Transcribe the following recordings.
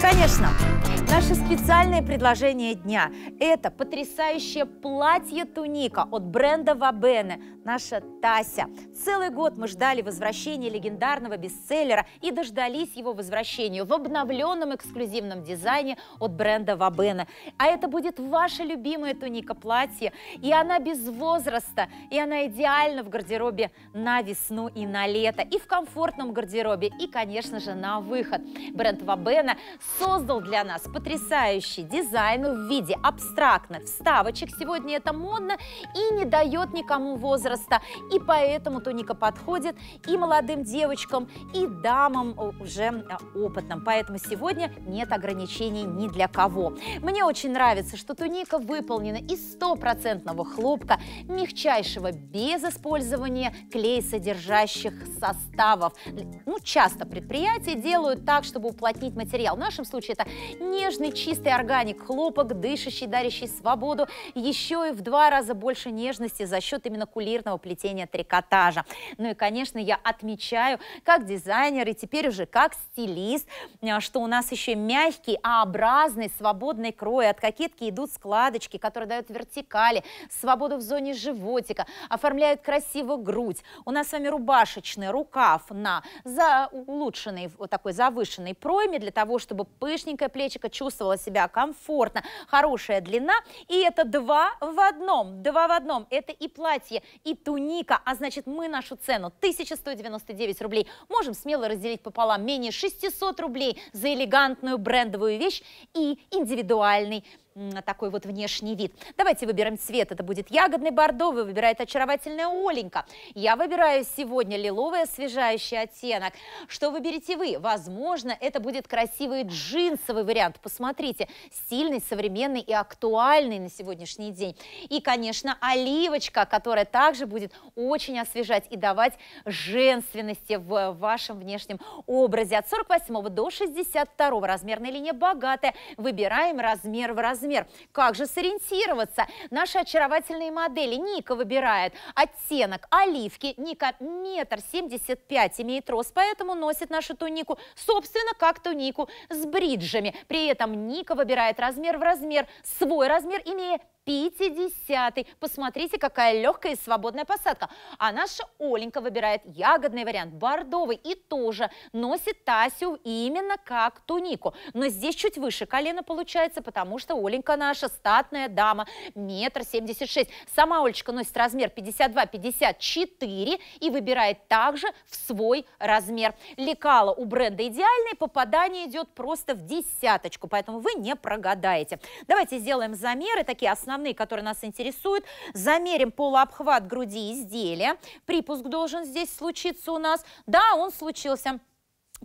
конечно. Наше специальное предложение дня – это потрясающее платье-туника от бренда Вабене, наша Тася. Целый год мы ждали возвращения легендарного бестселлера и дождались его возвращения в обновленном эксклюзивном дизайне от бренда Вабене. А это будет ваша любимая туника-платье, и она без возраста, и она идеальна в гардеробе на весну и на лето, и в комфортном гардеробе, и, конечно же, на выход. Бренд Вабена создал для нас потрясающий дизайн в виде абстрактных вставочек, сегодня это модно, и не дает никому возраста. И поэтому туника подходит и молодым девочкам, и дамам уже а, опытным. Поэтому сегодня нет ограничений ни для кого. Мне очень нравится, что туника выполнена из стопроцентного хлопка, мягчайшего без использования клей содержащих составов. Ну, часто предприятия делают так, чтобы уплотнить материал. В нашем случае это не нежный чистый органик хлопок, дышащий, дарящий свободу, еще и в два раза больше нежности за счет именно кулирного плетения трикотажа. Ну и, конечно, я отмечаю, как дизайнер и теперь уже как стилист, э, что у нас еще мягкий, А-образный, свободный крой. От кокетки идут складочки, которые дают вертикали, свободу в зоне животика, оформляют красиво грудь. У нас с вами рубашечный рукав на за улучшенный, вот такой завышенной пройме, для того, чтобы пышненькое плечико чувствовала себя комфортно, хорошая длина. И это два в одном. Два в одном. Это и платье, и туника. А значит, мы нашу цену 1199 рублей можем смело разделить пополам. Менее 600 рублей за элегантную брендовую вещь и индивидуальный такой вот внешний вид. Давайте выберем цвет. Это будет ягодный бордовый, выбирает очаровательная Оленька. Я выбираю сегодня лиловый освежающий оттенок. Что выберете вы? Возможно, это будет красивый джинсовый вариант. Посмотрите, стильный, современный и актуальный на сегодняшний день. И, конечно, оливочка, которая также будет очень освежать и давать женственности в вашем внешнем образе. От 48 до 62 размерная линия богатая. Выбираем размер в размер размер. Как же сориентироваться? Наши очаровательные модели. Ника выбирает оттенок оливки. Ника метр семьдесят пять имеет рост, поэтому носит нашу тунику, собственно, как тунику с бриджами. При этом Ника выбирает размер в размер, свой размер имея 50. Посмотрите, какая легкая и свободная посадка. А наша Оленька выбирает ягодный вариант, бордовый, и тоже носит Тасю именно как тунику. Но здесь чуть выше колено получается, потому что Оленька наша статная дама, метр семьдесят шесть. Сама Олечка носит размер 52-54 и выбирает также в свой размер. Лекала у бренда идеальный, попадание идет просто в десяточку, поэтому вы не прогадаете. Давайте сделаем замеры, такие основные основные, которые нас интересуют. Замерим полуобхват груди изделия. Припуск должен здесь случиться у нас. Да, он случился.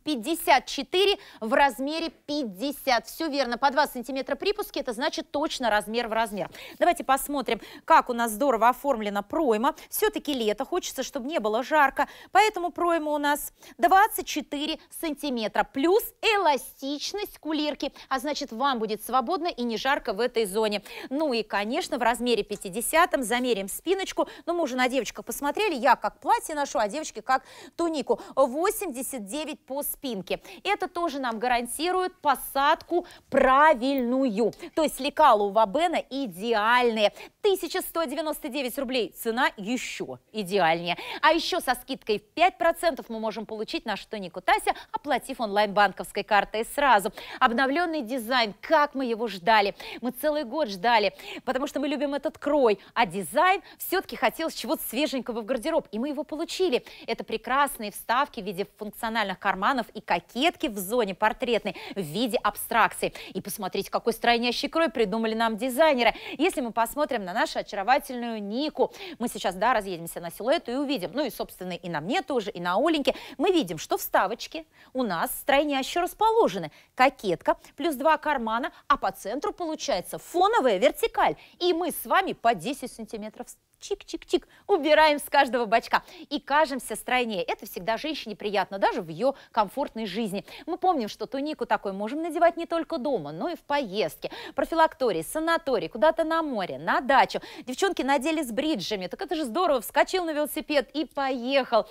54 в размере 50. Все верно, по 2 сантиметра припуски, это значит точно размер в размер. Давайте посмотрим, как у нас здорово оформлена пройма. Все-таки лето, хочется, чтобы не было жарко, поэтому пройма у нас 24 сантиметра, плюс эластичность кулирки, а значит вам будет свободно и не жарко в этой зоне. Ну и, конечно, в размере 50 замерим спиночку, Ну мы уже на девочках посмотрели, я как платье ношу, а девочки как тунику. 89 по по спинке. Это тоже нам гарантирует посадку правильную. То есть лекала у Вабена идеальные. 1199 рублей. Цена еще идеальнее. А еще со скидкой в 5% мы можем получить наш тоник Утася, оплатив онлайн банковской картой сразу. Обновленный дизайн, как мы его ждали. Мы целый год ждали, потому что мы любим этот крой. А дизайн все-таки хотелось чего-то свеженького в гардероб. И мы его получили. Это прекрасные вставки в виде функциональных карманов и кокетки в зоне портретной в виде абстракции. И посмотрите, какой стройнящий крой придумали нам дизайнеры. Если мы посмотрим на на нашу очаровательную Нику. Мы сейчас, да, разъедемся на силуэт и увидим. Ну и, собственно, и на мне тоже, и на Оленьке. Мы видим, что вставочки у нас стройняще расположены. Кокетка плюс два кармана, а по центру получается фоновая вертикаль. И мы с вами по 10 сантиметров чик-чик-чик убираем с каждого бачка и кажемся стройнее. Это всегда женщине приятно, даже в ее комфортной жизни. Мы помним, что тунику такой можем надевать не только дома, но и в поездке, профилактории, санатории, куда-то на море, на дачу. Девчонки надели с бриджами, так это же здорово, вскочил на велосипед и поехал.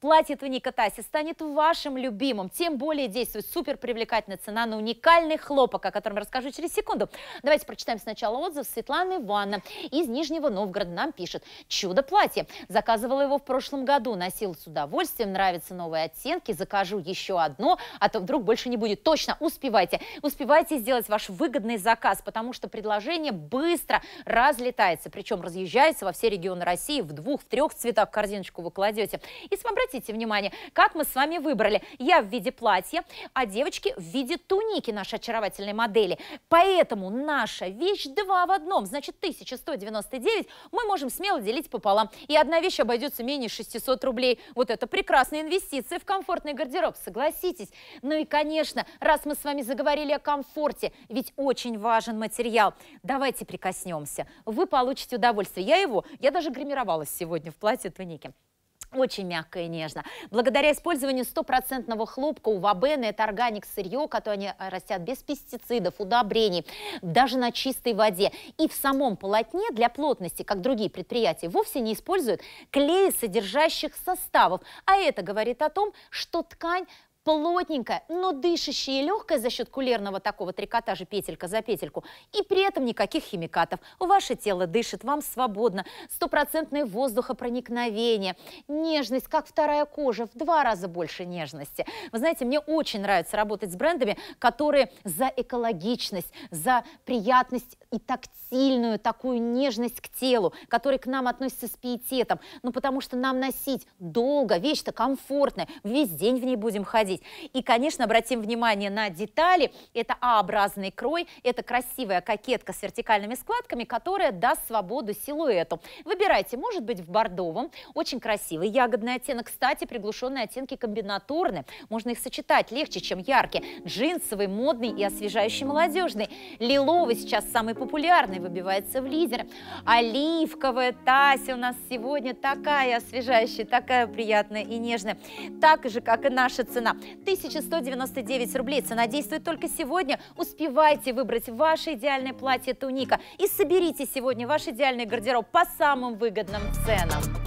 Платье туника Таси станет вашим любимым, тем более действует супер привлекательная цена на уникальный хлопок, о котором расскажу через секунду. Давайте прочитаем сначала отзыв Светланы Ивановны из Нижнего Новгорода. Нам пишет пишет «Чудо платье». Заказывала его в прошлом году, носила с удовольствием, нравятся новые оттенки, закажу еще одно, а то вдруг больше не будет. Точно, успевайте. Успевайте сделать ваш выгодный заказ, потому что предложение быстро разлетается, причем разъезжается во все регионы России в двух, в трех цветах корзиночку вы кладете. И обратите внимание, как мы с вами выбрали. Я в виде платья, а девочки в виде туники нашей очаровательной модели. Поэтому наша вещь два в одном, значит 1199 мы можем сменить смело делить пополам. И одна вещь обойдется менее 600 рублей. Вот это прекрасные инвестиции в комфортный гардероб, согласитесь. Ну и, конечно, раз мы с вами заговорили о комфорте, ведь очень важен материал. Давайте прикоснемся. Вы получите удовольствие. Я его, я даже гримировалась сегодня в платье-тунике. Очень мягко и нежно. Благодаря использованию стопроцентного хлопка у Вабены это органик сырье, которое они э, растят без пестицидов, удобрений, даже на чистой воде. И в самом полотне для плотности, как другие предприятия, вовсе не используют клеи содержащих составов. А это говорит о том, что ткань плотненькая, но дышащая и легкая за счет кулерного такого трикотажа петелька за петельку. И при этом никаких химикатов. Ваше тело дышит вам свободно, стопроцентное воздухопроникновение, нежность, как вторая кожа, в два раза больше нежности. Вы знаете, мне очень нравится работать с брендами, которые за экологичность, за приятность и тактильную такую нежность к телу, который к нам относится с пиететом. Ну, потому что нам носить долго, вещь-то комфортная, весь день в ней будем ходить. И, конечно, обратим внимание на детали. Это А-образный крой, это красивая кокетка с вертикальными складками, которая даст свободу силуэту. Выбирайте, может быть, в бордовом, очень красивый ягодный оттенок. Кстати, приглушенные оттенки комбинаторны, можно их сочетать легче, чем яркие. Джинсовый, модный и освежающий молодежный. Лиловый сейчас самый популярной выбивается в лидер. Оливковая Тася у нас сегодня такая освежающая, такая приятная и нежная. Так же, как и наша цена. 1199 рублей. Цена действует только сегодня. Успевайте выбрать ваше идеальное платье Туника и соберите сегодня ваш идеальный гардероб по самым выгодным ценам.